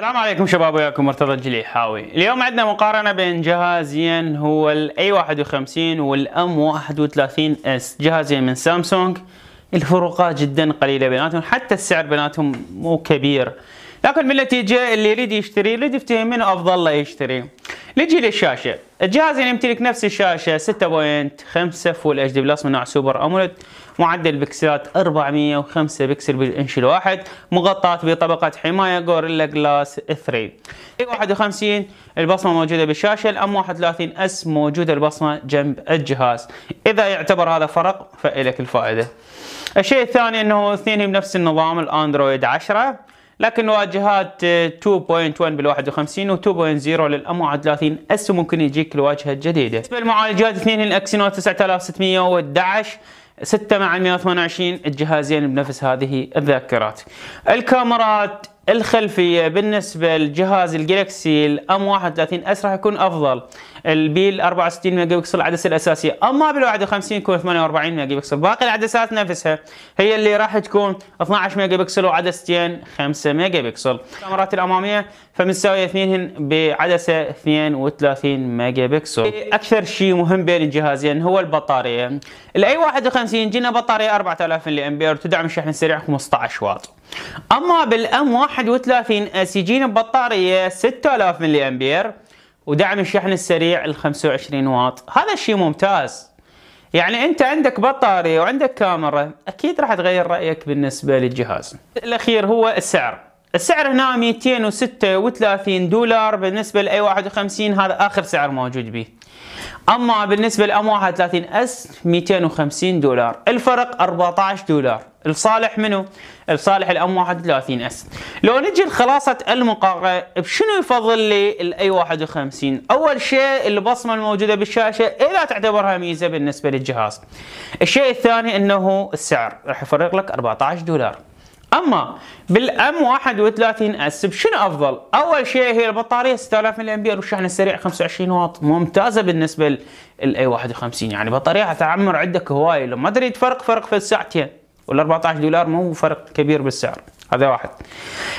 السلام عليكم شباب وياكم مرتضى الجليحاوي اليوم عندنا مقارنة بين جهازين هو الـ a 51 والـ m 31 s جهازين من سامسونج الفروقات جدا قليلة بيناتهم حتى السعر بيناتهم مو كبير لكن من النتيجة اللي يريد يشتري يريد يفتهم من افضل له يشتري نجي للشاشة الجهازين يمتلك نفس الشاشة 6.5 فول اتش دي بلس من نوع سوبر امولد معدل بكسلات 405 بكسل بالانش الواحد مغطاة بطبقة حماية غوريلا جلاس 3 51 البصمة موجودة بالشاشة الام 31 اس موجودة البصمة جنب الجهاز اذا يعتبر هذا فرق فإلك الفائدة الشيء الثاني انه اثنين بنفس النظام الاندرويد 10 لكن واجهات 2.1 بال 51 و 2.0 للام 31 اس ممكن يجيك الواجهه الجديده. بالنسبه للمعالجات اثنين الاكسينو 9611 6 مع 128 الجهازين بنفس هذه الذاكرات الكاميرات الخلفية بالنسبة لجهاز الجلاكسي الام 31 اس راح يكون افضل البيل 64 ميجا بكسل العدسة الاساسية اما بال 51 يكون 48 ميجا بكسل باقي العدسات نفسها هي اللي راح تكون 12 ميجا بكسل وعدستين 5 ميجا بكسل الكاميرات الامامية فمساوية اثنينهن بعدسة 32 ميجا بكسل اكثر شيء مهم بين الجهازين هو البطارية الاي 51 جينا بطارية 4000 ملي امبير تدعم الشحن السريع 15 واط اما بالام 1 31 سجين بطارية 6000 ملي امبير ودعم الشحن السريع ال 25 واط هذا الشيء ممتاز يعني انت عندك بطاريه وعندك كاميرا اكيد راح تغير رايك بالنسبه للجهاز الاخير هو السعر السعر هنا 236 دولار بالنسبه لاي 51 هذا اخر سعر موجود به اما بالنسبه لام 31 اس 250 دولار الفرق 14 دولار الصالح منو؟ الصالح الام 31 اس لو نجي لخلاصه المقارنه بشنو يفضل لي الاي 51 اول شيء البصمه الموجوده بالشاشه إيه لا تعتبرها ميزه بالنسبه للجهاز الشيء الثاني انه السعر راح يفرق لك 14 دولار اما بالام 31 اس بشنو افضل؟ اول شيء هي البطاريه 6000 ملي امبير والشحن السريع 25 واط ممتازه بالنسبه للاي 51 يعني بطاريه تعمر عندك هوايه ما تريد فرق فرق في الساعتين وال 14 دولار مو فرق كبير بالسعر هذا واحد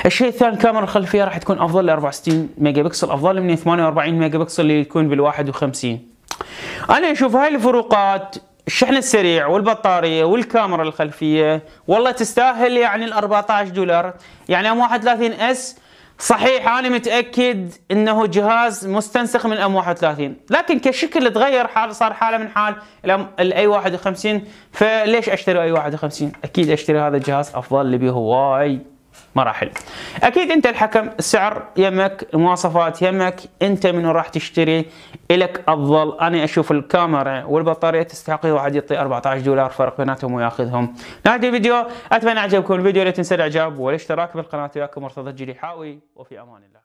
الشيء الثاني الكاميرا الخلفيه راح تكون افضل ل 64 ميجا بكسل افضل من 48 ميجا بكسل اللي يكون بال 51 انا اشوف هاي الفروقات الشحن السريع والبطارية والكاميرا الخلفية والله تستاهل يعني ال 14 دولار يعني ام 31 اس صحيح انا متاكد انه جهاز مستنسخ من ام 31 لكن كشكل تغير حال صار حاله من حال الاي 51 فليش اشتري اي 51 اكيد اشتري هذا الجهاز افضل لي هواي مراحل اكيد انت الحكم سعر يمك مواصفات يمك انت من راح تشتري لك افضل انا اشوف الكاميرا والبطاريه تستحق واحد يعطي 14 دولار فرق بيناتهم وياخذهم نهايه الفيديو اتمنى عجبكم الفيديو لا تنسى الاعجاب والاشتراك بالقناه وياكم مرتضى الجليحاوي وفي امان الله